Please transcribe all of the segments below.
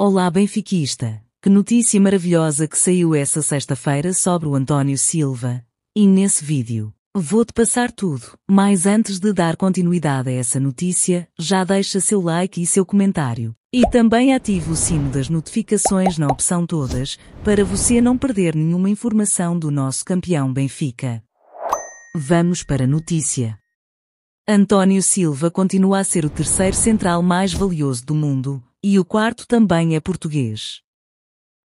Olá benfiquista! Que notícia maravilhosa que saiu essa sexta-feira sobre o António Silva. E nesse vídeo, vou-te passar tudo. Mas antes de dar continuidade a essa notícia, já deixa seu like e seu comentário. E também ative o sino das notificações na opção todas, para você não perder nenhuma informação do nosso campeão Benfica. Vamos para a notícia. António Silva continua a ser o terceiro central mais valioso do mundo, e o quarto também é português.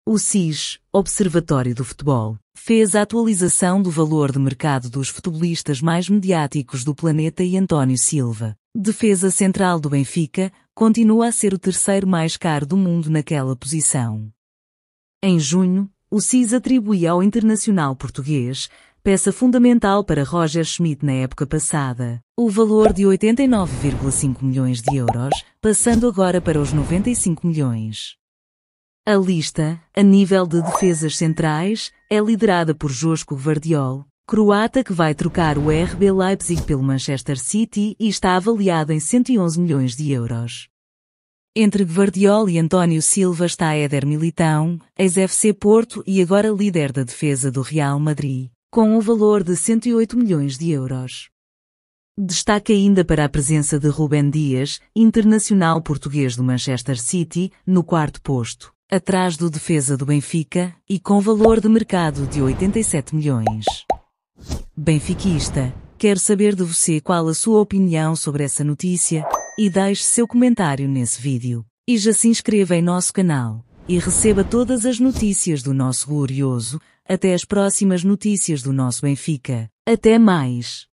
O SIS, Observatório do Futebol, fez a atualização do valor de mercado dos futebolistas mais mediáticos do planeta e António Silva, defesa central do Benfica, continua a ser o terceiro mais caro do mundo naquela posição. Em junho, o SIS atribui ao internacional português peça fundamental para Roger Schmidt na época passada. O valor de 89,5 milhões de euros, passando agora para os 95 milhões. A lista, a nível de defesas centrais, é liderada por Josko Vardiol, croata que vai trocar o RB Leipzig pelo Manchester City e está avaliado em 111 milhões de euros. Entre Gvardiol e António Silva está Éder Militão, ex-FC Porto e agora líder da defesa do Real Madrid com um valor de 108 milhões de euros. Destaca ainda para a presença de Rubén Dias, internacional português do Manchester City, no quarto posto, atrás do defesa do Benfica e com valor de mercado de 87 milhões. Benfiquista, quero saber de você qual a sua opinião sobre essa notícia e deixe seu comentário nesse vídeo. E já se inscreva em nosso canal e receba todas as notícias do nosso glorioso, até as próximas notícias do nosso Benfica. Até mais!